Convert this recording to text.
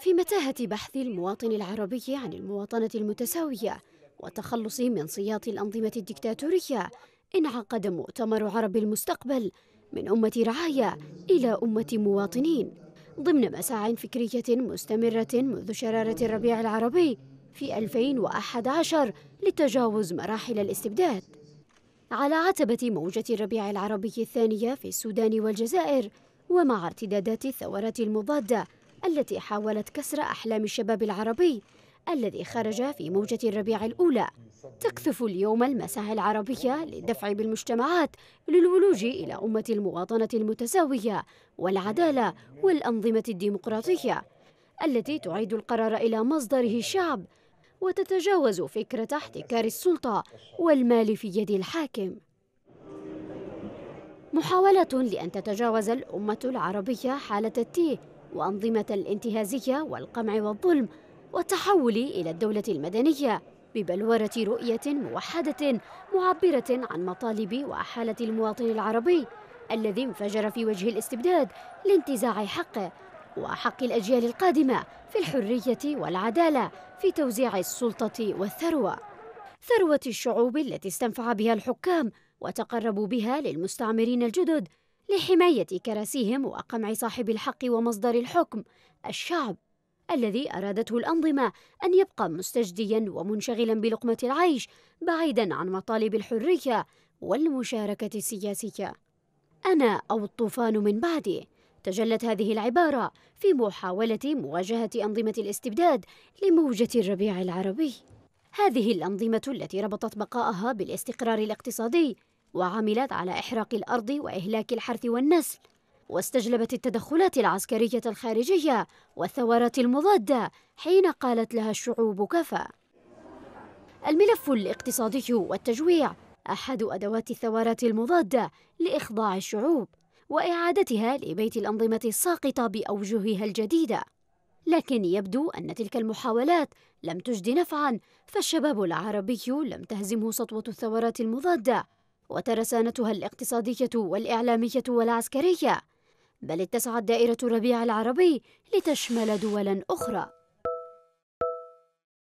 في متاهة بحث المواطن العربي عن المواطنة المتساوية والتخلص من صياط الأنظمة الدكتاتورية انعقد مؤتمر عرب المستقبل من أمة رعاية إلى أمة مواطنين ضمن مساع فكرية مستمرة منذ شرارة الربيع العربي في 2011 لتجاوز مراحل الاستبداد على عتبة موجة الربيع العربي الثانية في السودان والجزائر ومع ارتدادات الثورات المضادة التي حاولت كسر أحلام الشباب العربي الذي خرج في موجة الربيع الأولى تكثف اليوم المساعي العربية للدفع بالمجتمعات للولوج إلى أمة المواطنة المتساوية والعدالة والأنظمة الديمقراطية التي تعيد القرار إلى مصدره الشعب وتتجاوز فكرة احتكار السلطة والمال في يد الحاكم محاولة لأن تتجاوز الأمة العربية حالة التيه وأنظمة الانتهازية والقمع والظلم والتحول إلى الدولة المدنية ببلورة رؤية موحدة معبرة عن مطالب وحالة المواطن العربي الذي انفجر في وجه الاستبداد لانتزاع حقه وحق الأجيال القادمة في الحرية والعدالة في توزيع السلطة والثروة ثروة الشعوب التي استنفع بها الحكام وتقربوا بها للمستعمرين الجدد لحماية كراسيهم وقمع صاحب الحق ومصدر الحكم الشعب الذي أرادته الأنظمة أن يبقى مستجديا ومنشغلا بلقمة العيش بعيدا عن مطالب الحرية والمشاركة السياسية أنا أو الطوفان من بعدي تجلت هذه العبارة في محاولة مواجهة أنظمة الاستبداد لموجة الربيع العربي هذه الأنظمة التي ربطت بقاءها بالاستقرار الاقتصادي وعملت على إحراق الأرض وإهلاك الحرث والنسل واستجلبت التدخلات العسكرية الخارجية والثورات المضادة حين قالت لها الشعوب كفى الملف الاقتصادي والتجويع أحد أدوات الثورات المضادة لإخضاع الشعوب وإعادتها لبيت الأنظمة الساقطة بأوجهها الجديدة لكن يبدو أن تلك المحاولات لم تجد نفعا فالشباب العربي لم تهزمه سطوة الثورات المضادة وترسانتها الاقتصادية والإعلامية والعسكرية بل اتسعت دائرة ربيع العربي لتشمل دولا أخرى